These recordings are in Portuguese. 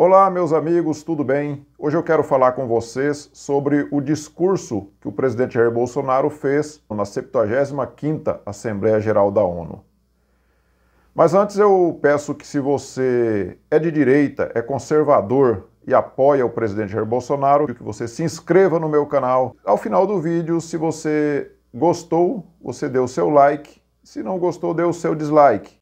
Olá, meus amigos, tudo bem? Hoje eu quero falar com vocês sobre o discurso que o presidente Jair Bolsonaro fez na 75ª Assembleia Geral da ONU. Mas antes eu peço que se você é de direita, é conservador e apoia o presidente Jair Bolsonaro, que você se inscreva no meu canal. Ao final do vídeo, se você gostou, você deu o seu like, se não gostou, deu o seu dislike.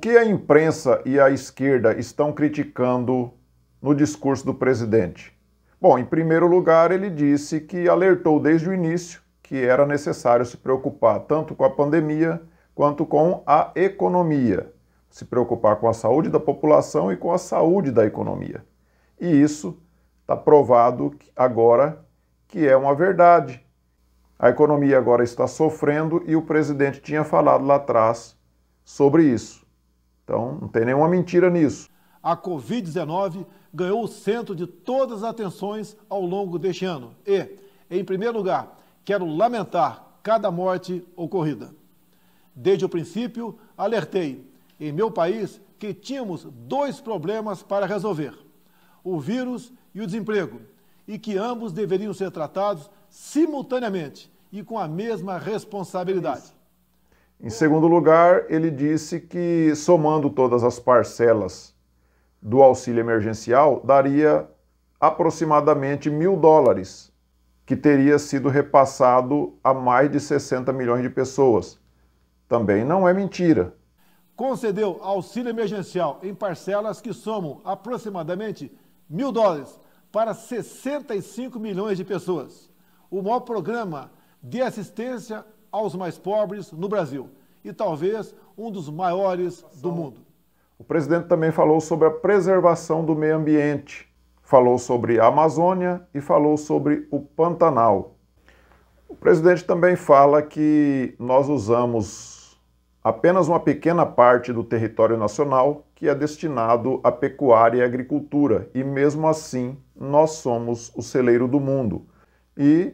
que a imprensa e a esquerda estão criticando no discurso do presidente? Bom, em primeiro lugar, ele disse que alertou desde o início que era necessário se preocupar tanto com a pandemia quanto com a economia, se preocupar com a saúde da população e com a saúde da economia. E isso está provado agora que é uma verdade. A economia agora está sofrendo e o presidente tinha falado lá atrás sobre isso. Então, não tem nenhuma mentira nisso. A Covid-19 ganhou o centro de todas as atenções ao longo deste ano. E, em primeiro lugar, quero lamentar cada morte ocorrida. Desde o princípio, alertei, em meu país, que tínhamos dois problemas para resolver: o vírus e o desemprego, e que ambos deveriam ser tratados simultaneamente e com a mesma responsabilidade. Em segundo lugar, ele disse que somando todas as parcelas do auxílio emergencial, daria aproximadamente mil dólares, que teria sido repassado a mais de 60 milhões de pessoas. Também não é mentira. Concedeu auxílio emergencial em parcelas que somam aproximadamente mil dólares para 65 milhões de pessoas. O maior programa de assistência aos mais pobres no Brasil e talvez um dos maiores do mundo. O presidente também falou sobre a preservação do meio ambiente, falou sobre a Amazônia e falou sobre o Pantanal. O presidente também fala que nós usamos apenas uma pequena parte do território nacional que é destinado à pecuária e agricultura, e mesmo assim nós somos o celeiro do mundo. E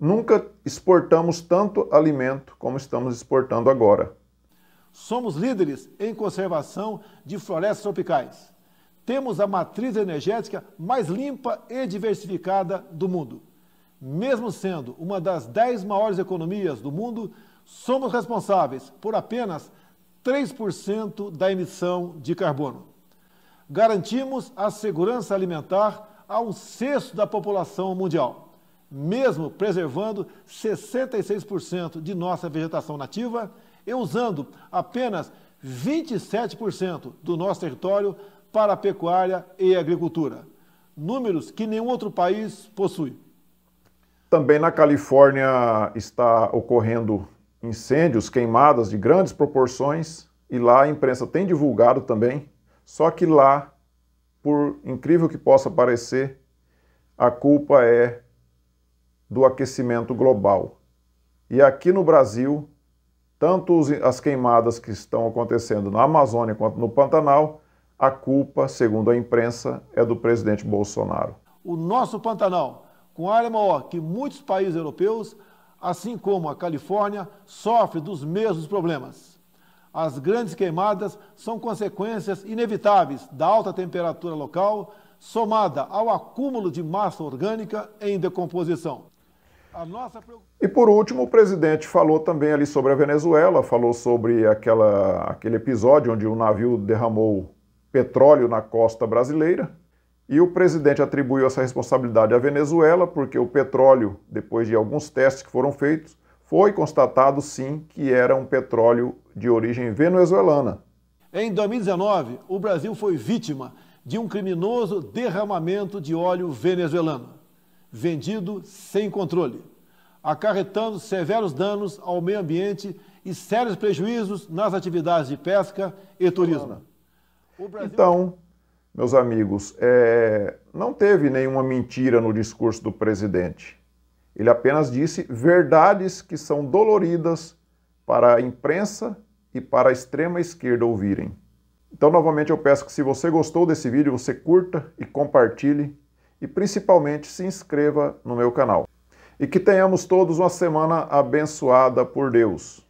Nunca exportamos tanto alimento como estamos exportando agora. Somos líderes em conservação de florestas tropicais. Temos a matriz energética mais limpa e diversificada do mundo. Mesmo sendo uma das dez maiores economias do mundo, somos responsáveis por apenas 3% da emissão de carbono. Garantimos a segurança alimentar a um sexto da população mundial mesmo preservando 66% de nossa vegetação nativa e usando apenas 27% do nosso território para a pecuária e agricultura. Números que nenhum outro país possui. Também na Califórnia está ocorrendo incêndios, queimadas de grandes proporções, e lá a imprensa tem divulgado também, só que lá, por incrível que possa parecer, a culpa é do aquecimento global. E aqui no Brasil, tanto as queimadas que estão acontecendo na Amazônia quanto no Pantanal, a culpa, segundo a imprensa, é do presidente Bolsonaro. O nosso Pantanal, com área maior que muitos países europeus, assim como a Califórnia, sofre dos mesmos problemas. As grandes queimadas são consequências inevitáveis da alta temperatura local, somada ao acúmulo de massa orgânica em decomposição. E por último, o presidente falou também ali sobre a Venezuela, falou sobre aquela, aquele episódio onde um navio derramou petróleo na costa brasileira. E o presidente atribuiu essa responsabilidade à Venezuela, porque o petróleo, depois de alguns testes que foram feitos, foi constatado sim que era um petróleo de origem venezuelana. Em 2019, o Brasil foi vítima de um criminoso derramamento de óleo venezuelano vendido sem controle, acarretando severos danos ao meio ambiente e sérios prejuízos nas atividades de pesca e turismo. Brasil... Então, meus amigos, é... não teve nenhuma mentira no discurso do presidente. Ele apenas disse verdades que são doloridas para a imprensa e para a extrema esquerda ouvirem. Então, novamente, eu peço que se você gostou desse vídeo, você curta e compartilhe e principalmente se inscreva no meu canal. E que tenhamos todos uma semana abençoada por Deus.